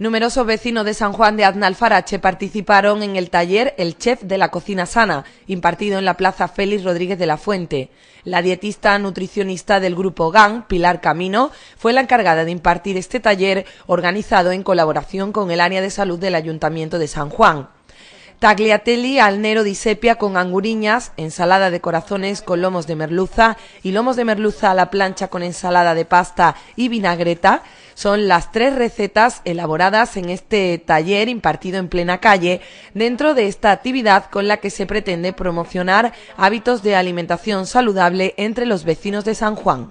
Numerosos vecinos de San Juan de Aznalfarache participaron en el taller El Chef de la Cocina Sana, impartido en la Plaza Félix Rodríguez de la Fuente. La dietista nutricionista del grupo GAN, Pilar Camino, fue la encargada de impartir este taller organizado en colaboración con el área de salud del Ayuntamiento de San Juan. Tagliatelli al nero di sepia con anguriñas, ensalada de corazones con lomos de merluza y lomos de merluza a la plancha con ensalada de pasta y vinagreta son las tres recetas elaboradas en este taller impartido en plena calle dentro de esta actividad con la que se pretende promocionar hábitos de alimentación saludable entre los vecinos de San Juan.